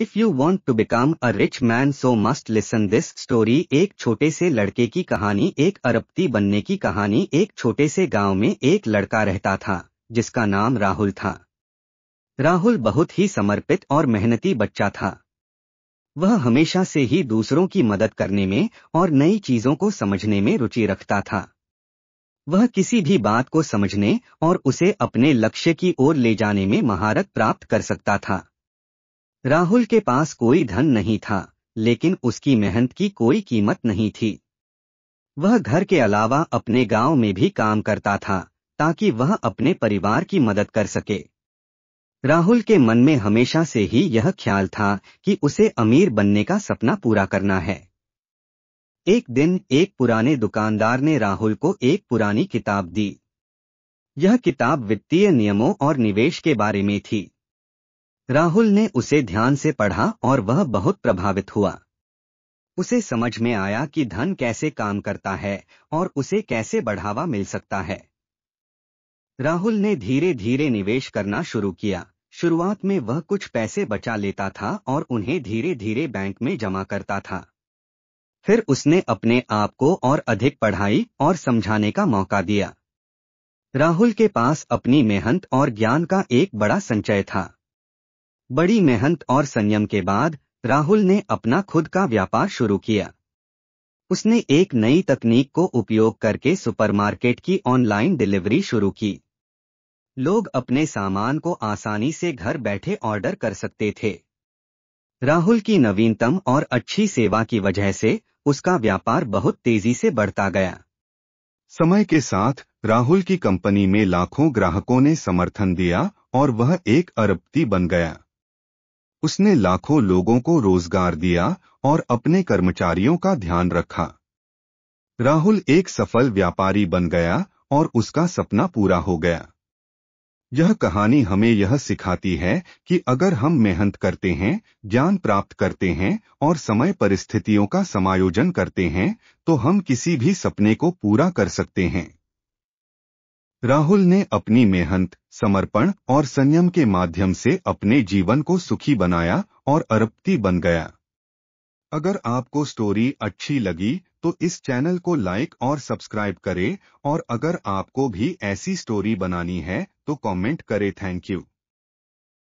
if you want to become a rich man so must listen this story एक छोटे से लड़के की कहानी एक अरबती बनने की कहानी एक छोटे से गांव में एक लड़का रहता था जिसका नाम राहुल था राहुल बहुत ही समर्पित और मेहनती बच्चा था वह हमेशा से ही दूसरों की मदद करने में और नई चीजों को समझने में रुचि रखता था वह किसी भी बात को समझने और उसे अपने लक्ष्य की ओर ले जाने में महारत प्राप्त कर सकता था राहुल के पास कोई धन नहीं था लेकिन उसकी मेहनत की कोई कीमत नहीं थी वह घर के अलावा अपने गांव में भी काम करता था ताकि वह अपने परिवार की मदद कर सके राहुल के मन में हमेशा से ही यह ख्याल था कि उसे अमीर बनने का सपना पूरा करना है एक दिन एक पुराने दुकानदार ने राहुल को एक पुरानी किताब दी यह किताब वित्तीय नियमों और निवेश के बारे में थी राहुल ने उसे ध्यान से पढ़ा और वह बहुत प्रभावित हुआ उसे समझ में आया कि धन कैसे काम करता है और उसे कैसे बढ़ावा मिल सकता है राहुल ने धीरे धीरे निवेश करना शुरू किया शुरुआत में वह कुछ पैसे बचा लेता था और उन्हें धीरे धीरे बैंक में जमा करता था फिर उसने अपने आप को और अधिक पढ़ाई और समझाने का मौका दिया राहुल के पास अपनी मेहनत और ज्ञान का एक बड़ा संचय था बड़ी मेहनत और संयम के बाद राहुल ने अपना खुद का व्यापार शुरू किया उसने एक नई तकनीक को उपयोग करके सुपरमार्केट की ऑनलाइन डिलीवरी शुरू की लोग अपने सामान को आसानी से घर बैठे ऑर्डर कर सकते थे राहुल की नवीनतम और अच्छी सेवा की वजह से उसका व्यापार बहुत तेजी से बढ़ता गया समय के साथ राहुल की कंपनी में लाखों ग्राहकों ने समर्थन दिया और वह एक अरबती बन गया उसने लाखों लोगों को रोजगार दिया और अपने कर्मचारियों का ध्यान रखा राहुल एक सफल व्यापारी बन गया और उसका सपना पूरा हो गया यह कहानी हमें यह सिखाती है कि अगर हम मेहनत करते हैं ज्ञान प्राप्त करते हैं और समय परिस्थितियों का समायोजन करते हैं तो हम किसी भी सपने को पूरा कर सकते हैं राहुल ने अपनी मेहनत समर्पण और संयम के माध्यम से अपने जीवन को सुखी बनाया और अरबपति बन गया अगर आपको स्टोरी अच्छी लगी तो इस चैनल को लाइक और सब्सक्राइब करें और अगर आपको भी ऐसी स्टोरी बनानी है तो कमेंट करें थैंक यू